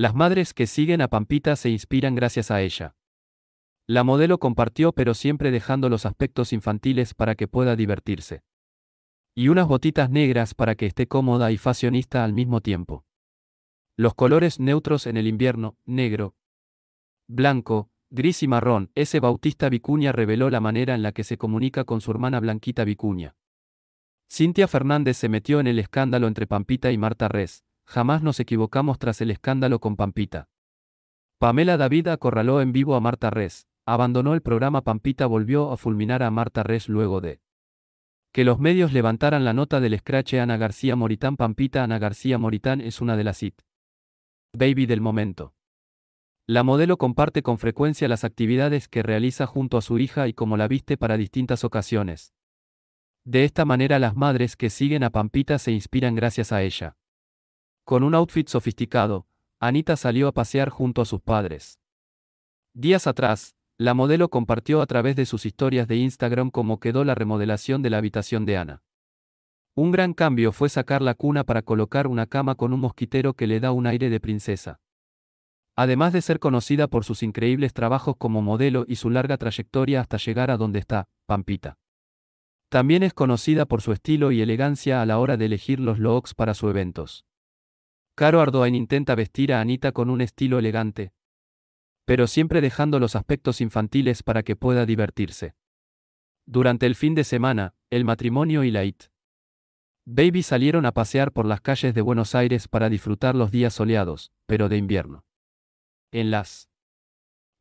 Las madres que siguen a Pampita se inspiran gracias a ella. La modelo compartió pero siempre dejando los aspectos infantiles para que pueda divertirse. Y unas botitas negras para que esté cómoda y fashionista al mismo tiempo. Los colores neutros en el invierno, negro, blanco, gris y marrón, ese Bautista Vicuña reveló la manera en la que se comunica con su hermana Blanquita Vicuña. Cintia Fernández se metió en el escándalo entre Pampita y Marta Res, jamás nos equivocamos tras el escándalo con Pampita. Pamela David acorraló en vivo a Marta Res, abandonó el programa Pampita volvió a fulminar a Marta Res luego de que los medios levantaran la nota del escrache Ana García Moritán Pampita Ana García Moritán es una de las IT Baby del momento. La modelo comparte con frecuencia las actividades que realiza junto a su hija y como la viste para distintas ocasiones. De esta manera las madres que siguen a Pampita se inspiran gracias a ella. Con un outfit sofisticado, Anita salió a pasear junto a sus padres. Días atrás, la modelo compartió a través de sus historias de Instagram cómo quedó la remodelación de la habitación de Ana. Un gran cambio fue sacar la cuna para colocar una cama con un mosquitero que le da un aire de princesa. Además de ser conocida por sus increíbles trabajos como modelo y su larga trayectoria hasta llegar a donde está, Pampita. También es conocida por su estilo y elegancia a la hora de elegir los looks para sus eventos. Caro Ardoin intenta vestir a Anita con un estilo elegante, pero siempre dejando los aspectos infantiles para que pueda divertirse. Durante el fin de semana, el matrimonio y la IT. Baby salieron a pasear por las calles de Buenos Aires para disfrutar los días soleados, pero de invierno. En las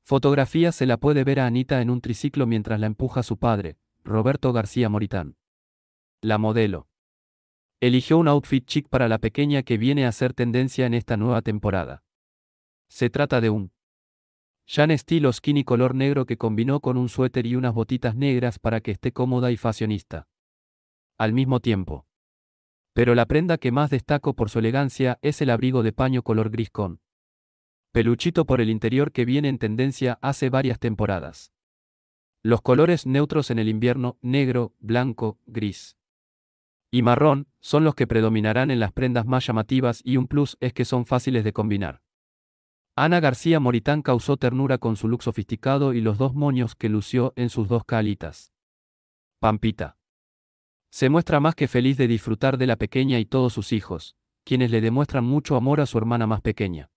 fotografías se la puede ver a Anita en un triciclo mientras la empuja su padre, Roberto García Moritán. La modelo Eligió un outfit chic para la pequeña que viene a ser tendencia en esta nueva temporada. Se trata de un Jan estilo skinny color negro que combinó con un suéter y unas botitas negras para que esté cómoda y fashionista. Al mismo tiempo. Pero la prenda que más destaco por su elegancia es el abrigo de paño color gris con peluchito por el interior que viene en tendencia hace varias temporadas. Los colores neutros en el invierno, negro, blanco, gris y marrón son los que predominarán en las prendas más llamativas y un plus es que son fáciles de combinar. Ana García Moritán causó ternura con su look sofisticado y los dos moños que lució en sus dos calitas. Pampita. Se muestra más que feliz de disfrutar de la pequeña y todos sus hijos, quienes le demuestran mucho amor a su hermana más pequeña.